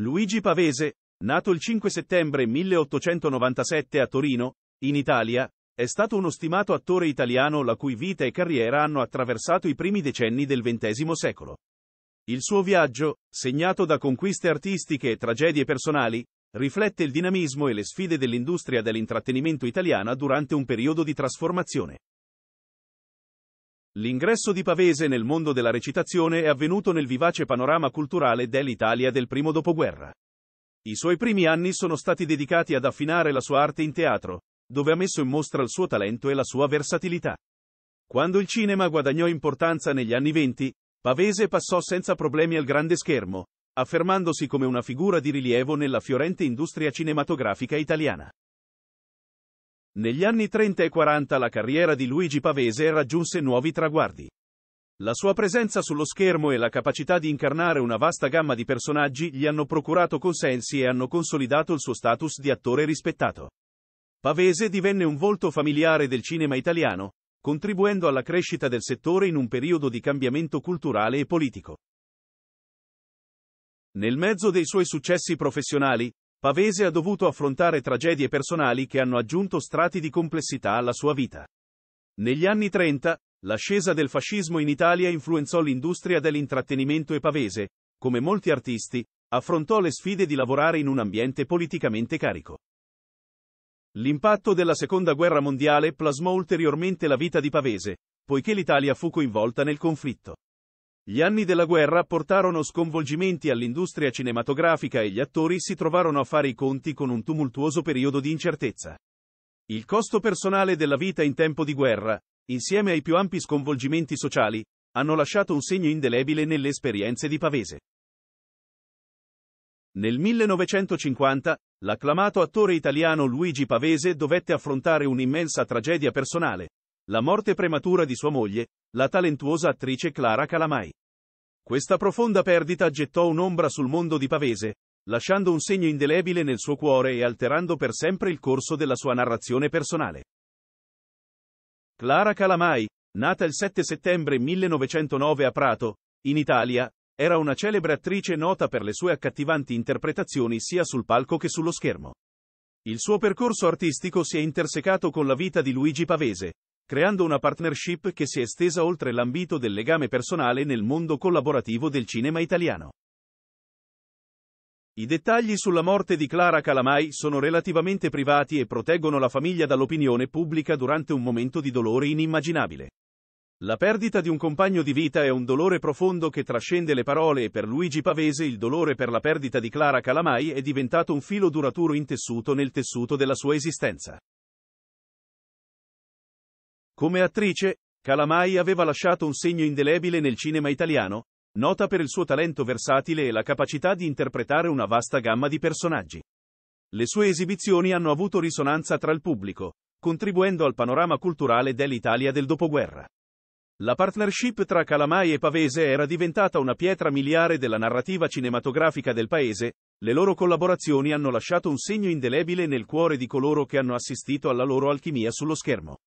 Luigi Pavese, nato il 5 settembre 1897 a Torino, in Italia, è stato uno stimato attore italiano la cui vita e carriera hanno attraversato i primi decenni del XX secolo. Il suo viaggio, segnato da conquiste artistiche e tragedie personali, riflette il dinamismo e le sfide dell'industria dell'intrattenimento italiana durante un periodo di trasformazione. L'ingresso di Pavese nel mondo della recitazione è avvenuto nel vivace panorama culturale dell'Italia del primo dopoguerra. I suoi primi anni sono stati dedicati ad affinare la sua arte in teatro, dove ha messo in mostra il suo talento e la sua versatilità. Quando il cinema guadagnò importanza negli anni venti, Pavese passò senza problemi al grande schermo, affermandosi come una figura di rilievo nella fiorente industria cinematografica italiana. Negli anni 30 e 40 la carriera di Luigi Pavese raggiunse nuovi traguardi. La sua presenza sullo schermo e la capacità di incarnare una vasta gamma di personaggi gli hanno procurato consensi e hanno consolidato il suo status di attore rispettato. Pavese divenne un volto familiare del cinema italiano, contribuendo alla crescita del settore in un periodo di cambiamento culturale e politico. Nel mezzo dei suoi successi professionali, Pavese ha dovuto affrontare tragedie personali che hanno aggiunto strati di complessità alla sua vita. Negli anni 30, l'ascesa del fascismo in Italia influenzò l'industria dell'intrattenimento e Pavese, come molti artisti, affrontò le sfide di lavorare in un ambiente politicamente carico. L'impatto della Seconda Guerra Mondiale plasmò ulteriormente la vita di Pavese, poiché l'Italia fu coinvolta nel conflitto. Gli anni della guerra portarono sconvolgimenti all'industria cinematografica e gli attori si trovarono a fare i conti con un tumultuoso periodo di incertezza. Il costo personale della vita in tempo di guerra, insieme ai più ampi sconvolgimenti sociali, hanno lasciato un segno indelebile nelle esperienze di Pavese. Nel 1950, l'acclamato attore italiano Luigi Pavese dovette affrontare un'immensa tragedia personale, la morte prematura di sua moglie, la talentuosa attrice Clara Calamai. Questa profonda perdita gettò un'ombra sul mondo di Pavese, lasciando un segno indelebile nel suo cuore e alterando per sempre il corso della sua narrazione personale. Clara Calamai, nata il 7 settembre 1909 a Prato, in Italia, era una celebre attrice nota per le sue accattivanti interpretazioni sia sul palco che sullo schermo. Il suo percorso artistico si è intersecato con la vita di Luigi Pavese, creando una partnership che si è estesa oltre l'ambito del legame personale nel mondo collaborativo del cinema italiano. I dettagli sulla morte di Clara Calamai sono relativamente privati e proteggono la famiglia dall'opinione pubblica durante un momento di dolore inimmaginabile. La perdita di un compagno di vita è un dolore profondo che trascende le parole e per Luigi Pavese il dolore per la perdita di Clara Calamai è diventato un filo duraturo intessuto nel tessuto della sua esistenza. Come attrice, Calamai aveva lasciato un segno indelebile nel cinema italiano, nota per il suo talento versatile e la capacità di interpretare una vasta gamma di personaggi. Le sue esibizioni hanno avuto risonanza tra il pubblico, contribuendo al panorama culturale dell'Italia del dopoguerra. La partnership tra Calamai e Pavese era diventata una pietra miliare della narrativa cinematografica del paese, le loro collaborazioni hanno lasciato un segno indelebile nel cuore di coloro che hanno assistito alla loro alchimia sullo schermo.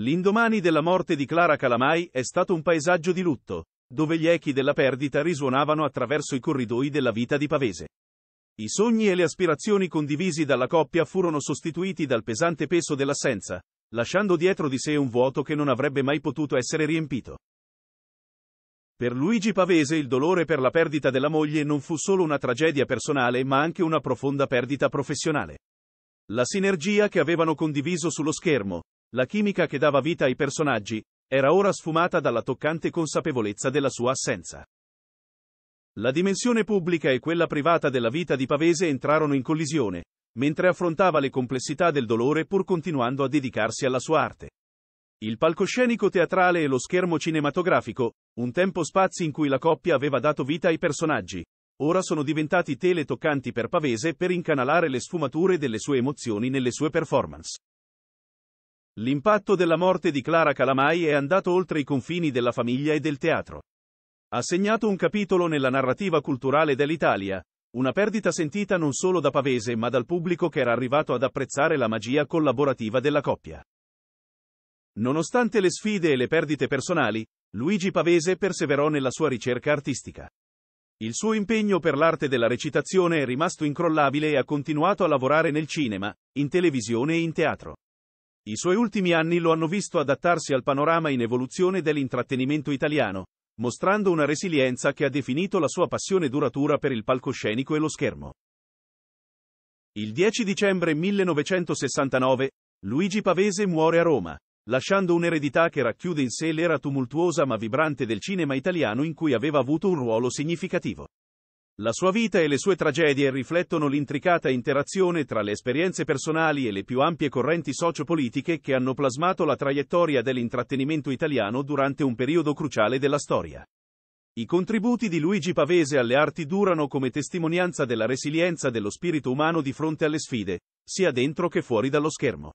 L'indomani della morte di Clara Calamai è stato un paesaggio di lutto, dove gli echi della perdita risuonavano attraverso i corridoi della vita di Pavese. I sogni e le aspirazioni condivisi dalla coppia furono sostituiti dal pesante peso dell'assenza, lasciando dietro di sé un vuoto che non avrebbe mai potuto essere riempito. Per Luigi Pavese il dolore per la perdita della moglie non fu solo una tragedia personale ma anche una profonda perdita professionale. La sinergia che avevano condiviso sullo schermo, la chimica che dava vita ai personaggi era ora sfumata dalla toccante consapevolezza della sua assenza. La dimensione pubblica e quella privata della vita di Pavese entrarono in collisione, mentre affrontava le complessità del dolore pur continuando a dedicarsi alla sua arte. Il palcoscenico teatrale e lo schermo cinematografico, un tempo spazi in cui la coppia aveva dato vita ai personaggi, ora sono diventati tele toccanti per Pavese per incanalare le sfumature delle sue emozioni nelle sue performance. L'impatto della morte di Clara Calamai è andato oltre i confini della famiglia e del teatro. Ha segnato un capitolo nella narrativa culturale dell'Italia, una perdita sentita non solo da Pavese ma dal pubblico che era arrivato ad apprezzare la magia collaborativa della coppia. Nonostante le sfide e le perdite personali, Luigi Pavese perseverò nella sua ricerca artistica. Il suo impegno per l'arte della recitazione è rimasto incrollabile e ha continuato a lavorare nel cinema, in televisione e in teatro. I suoi ultimi anni lo hanno visto adattarsi al panorama in evoluzione dell'intrattenimento italiano, mostrando una resilienza che ha definito la sua passione duratura per il palcoscenico e lo schermo. Il 10 dicembre 1969, Luigi Pavese muore a Roma, lasciando un'eredità che racchiude in sé l'era tumultuosa ma vibrante del cinema italiano in cui aveva avuto un ruolo significativo. La sua vita e le sue tragedie riflettono l'intricata interazione tra le esperienze personali e le più ampie correnti sociopolitiche che hanno plasmato la traiettoria dell'intrattenimento italiano durante un periodo cruciale della storia. I contributi di Luigi Pavese alle arti durano come testimonianza della resilienza dello spirito umano di fronte alle sfide, sia dentro che fuori dallo schermo.